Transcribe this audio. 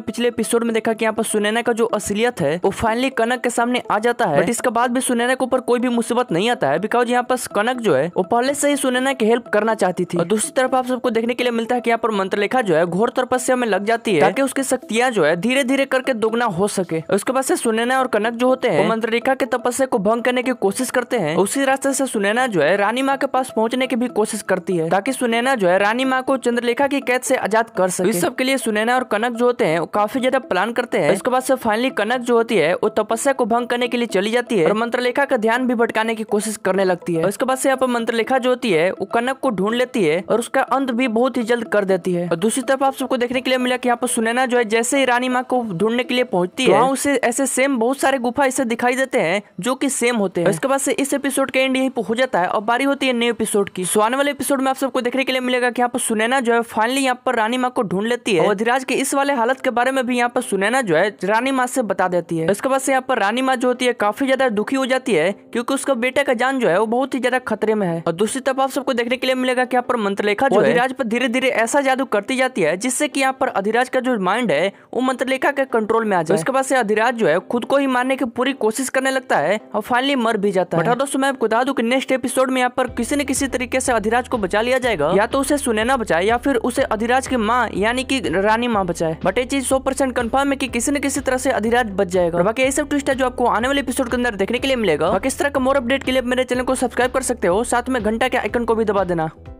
पिछले एपिसोड में देखा कि यहाँ पर सुनैना का जो असलियत है वो फाइनली कनक के सामने आ जाता है बट इसके बाद भी सुनैना के ऊपर कोई भी मुसीबत नहीं आता है बिकॉज यहाँ पर कनक जो है वो पहले से ही सुनैना की हेल्प करना चाहती थी और दूसरी तरफ आप सबको देखने के लिए मिलता है कि यहाँ पर मंत्रलेखा जो है घोर तपस्या में लग जाती है ताकि उसकी शक्तियाँ जो है धीरे धीरे करके दोगुना हो सके उसके बाद से सुनैना और कनक जो होते हैं मंत्रलेखा के तपस्या को भंग करने की कोशिश करते हैं उसी रास्ते से सुनैना जो है रानी माँ के पास पहुँचने की भी कोशिश करती है ताकि सुनैना जो है रानी माँ को चंद्रलेखा की कैद से आजाद कर सके इस सब के लिए सुनैना और कनक जो होते हैं हैं काफी ज्यादा प्लान करते हैं इसके बाद से फाइनली कनक जो होती है वो तपस्या को भंग करने के लिए चली जाती है और मंत्रलेखा का ध्यान भी भटकाने की कोशिश करने लगती है उसके बाद से यहाँ पर मंत्रलेखा जो होती है वो कनक को ढूंढ लेती है और उसका अंत भी बहुत ही जल्द कर देती है और दूसरी तरफ आप सबको देखने के लिए मिला की यहाँ पर सुनैना जो है जैसे ही रानी माँ को ढूंढने के लिए पहुंचती है तो उसे ऐसे सेम बहुत सारे गुफा इसे दिखाई देते हैं जो की सेम होते हैं इसके बाद से इस एपिसोड का एंड यही हो जाता है और बारी होती है न्यू एपिसोड की सो तो आने वाले एपिसोड में आप सबको देखने के लिए मिलेगा की यहाँ पर सुनैना जो है फाइनली यहाँ पर रानी माँ को ढूंढ लेती है और अधिराज के इस वाले हालत के बारे में भी यहाँ पर सुनैना जो है रानी माँ से बता देती है इसके बाद से यहाँ पर रानी माँ जो होती है काफी ज्यादा दुखी हो जाती है क्योंकि उसका बेटे का जान जो है वो बहुत ही ज्यादा खतरे में है और दूसरी तरफ आप सबको देखने के लिए मिलेगा की यहाँ पर मंत्रलेखा जो अधिराज पर धीरे धीरे ऐसा जादू करती जाती है जिससे की यहाँ पर अधिराज का जो माइंड है वो मंत्रलेखा के कंट्रोल में आ जाए इसके बाद से अधिराज जो है खुद को ही मारने की पूरी कोशिश करने लगता है और फाइनली मर भी जाता है दोस्तों मैं आपको बता दू की नेक्स्ट एपिसोड में यहाँ पर किसी न किसी तरीके से अधिराज को बचा लिया जाएगा या तो उसे सुनैना बचाए या फिर उसे अधिराज की माँ यानी कि रानी माँ बचाए बट ये चीज चीज सौ परसेंट कन्फर्म है कि किसी न किसी तरह से रात बच जाएगा और बाकी ये सब ट्विस्ट है जो आपको आने वाले एपिसोड के अंदर देखने के लिए मिलेगा किस तरह का मोर अपडेट के लिए मेरे चैनल को सब्सक्राइब कर सकते हो साथ में घंटा के आइकन को भी दबा देना